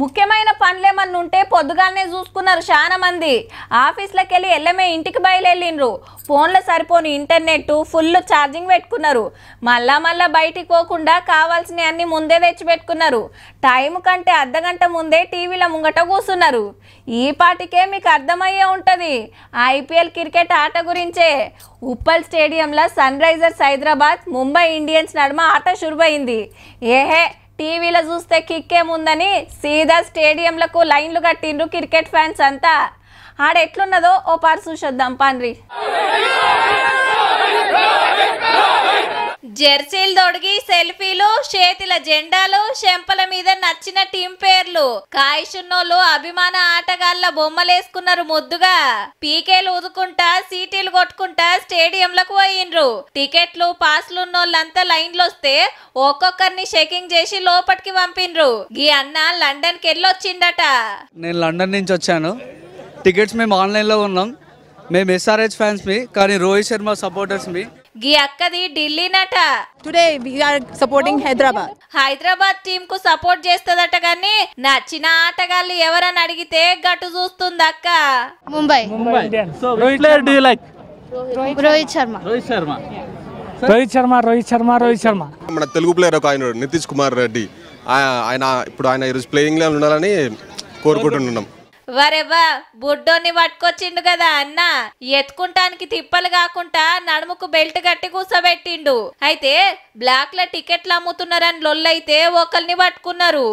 ముఖ్యమైన పనులేమన్నా ఉంటే పొద్దుగానే చూసుకున్నారు చాలా మంది ఆఫీస్లోకి వెళ్ళి వెళ్ళమే ఇంటికి బయలుదేరిండ్రు ఫోన్లో సరిపోని ఇంటర్నెట్ ఫుల్ ఛార్జింగ్ పెట్టుకున్నారు మళ్ళా మళ్ళా బయటికి పోకుండా కావాల్సినవి అన్ని ముందే తెచ్చి పెట్టుకున్నారు టైం కంటే అర్ధగంట ముందే టీవీల ముంగట కూర్చున్నారు ఈ పాటికే మీకు అర్థమయ్యే ఉంటుంది ఐపీఎల్ క్రికెట్ ఆట గురించే ఉప్పల్ స్టేడియంలో Sunrisers Hyderabad Mumbai Indians నడుమ ఆట శురువైంది ఏహే టీవీలో చూస్తే కిక్కేముందని సీదా స్టేడియంలకు లైన్లు కట్టిండ్రు క్రికెట్ ఫ్యాన్స్ అంతా ఆడ ఎట్లున్నదో ఓ పారు చూద్దాం పాన్రి జెర్సీలు దొడిగి సెల్ఫీలు చేతిల జెండాలు చెంపల మీద నచ్చిన టీం పేర్లు కాయిషున్నోళ్ళు అభిమాన ఆటగాళ్ల బొమ్మలేసుకున్నారు ముద్దుగా పీకేలు ఊదుకుంటా సీటీలు కొట్టుకుంటా స్టేడియంలకు పోయిండ్రు టికెట్లు పాస్లున్నోళ్ళంతా లో వస్తే ఒక్కొక్కరిని చెకింగ్ చేసి లోపటికి పంపిండ్రు ఈ అన్న లండన్కి వెళ్ళొచ్చిండట నేను లండన్ నుంచి వచ్చాను టికెట్స్ మేము ఆన్లైన్లో ఉన్నాం మేము ఎస్ఆర్హెచ్ ఫ్యాన్స్ మీ కానీ రోహిత్ శర్మ సపోర్టర్స్ మీ గీ అక్కది ఢిల్లీ నట today supporting Hyderabad Hyderabad team కు సపోర్ట్ చేస్తుందట కానీ నచ్చిన ఆటగాళ్ళు ఎవరని అడిగితే గట్టు చూస్తుంది అక్క ముంబై రోహిత్ శర్మ రోహిత్ శర్మ రోహిత్ శర్మ రోహిత్ శర్మ రోహిత్ శర్మ మన తెలుగు ప్లేయర్ ఒక ఆయన నితీష్ కుమార్ రెడ్డి ఆయన ఇప్పుడు ఆయన ఈరోజు లో ఉండాలని కోరుకుంటున్నాం వరెవ్వా బుడ్డోని పట్టుకొచ్చిండు కదా అన్న ఎత్తుకుంటానికి తిప్పలు కాకుండా నడుముకు బెల్ట్ కట్టి కూసబెట్టిండు అయితే బ్లాక్ లో టికెట్లు అమ్ముతున్నారని లొల్లైతే ఒకరిని పట్టుకున్నారు